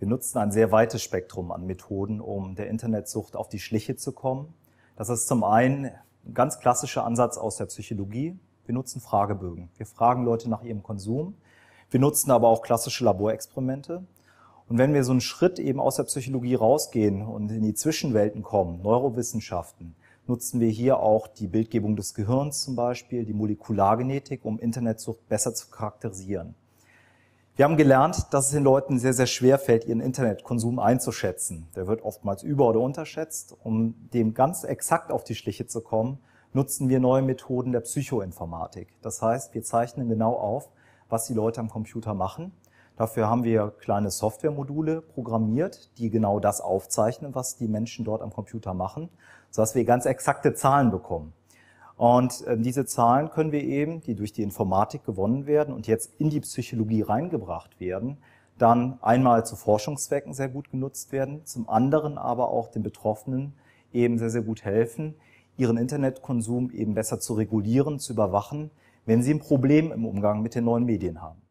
Wir nutzen ein sehr weites Spektrum an Methoden, um der Internetsucht auf die Schliche zu kommen. Das ist zum einen ein ganz klassischer Ansatz aus der Psychologie. Wir nutzen Fragebögen. Wir fragen Leute nach ihrem Konsum. Wir nutzen aber auch klassische Laborexperimente. Und wenn wir so einen Schritt eben aus der Psychologie rausgehen und in die Zwischenwelten kommen, Neurowissenschaften, nutzen wir hier auch die Bildgebung des Gehirns zum Beispiel, die Molekulargenetik, um Internetsucht besser zu charakterisieren. Wir haben gelernt, dass es den Leuten sehr, sehr schwer fällt, ihren Internetkonsum einzuschätzen. Der wird oftmals über- oder unterschätzt. Um dem ganz exakt auf die Schliche zu kommen, nutzen wir neue Methoden der Psychoinformatik. Das heißt, wir zeichnen genau auf, was die Leute am Computer machen. Dafür haben wir kleine Softwaremodule programmiert, die genau das aufzeichnen, was die Menschen dort am Computer machen, sodass wir ganz exakte Zahlen bekommen. Und äh, diese Zahlen können wir eben, die durch die Informatik gewonnen werden und jetzt in die Psychologie reingebracht werden, dann einmal zu Forschungszwecken sehr gut genutzt werden, zum anderen aber auch den Betroffenen eben sehr, sehr gut helfen, ihren Internetkonsum eben besser zu regulieren, zu überwachen, wenn sie ein Problem im Umgang mit den neuen Medien haben.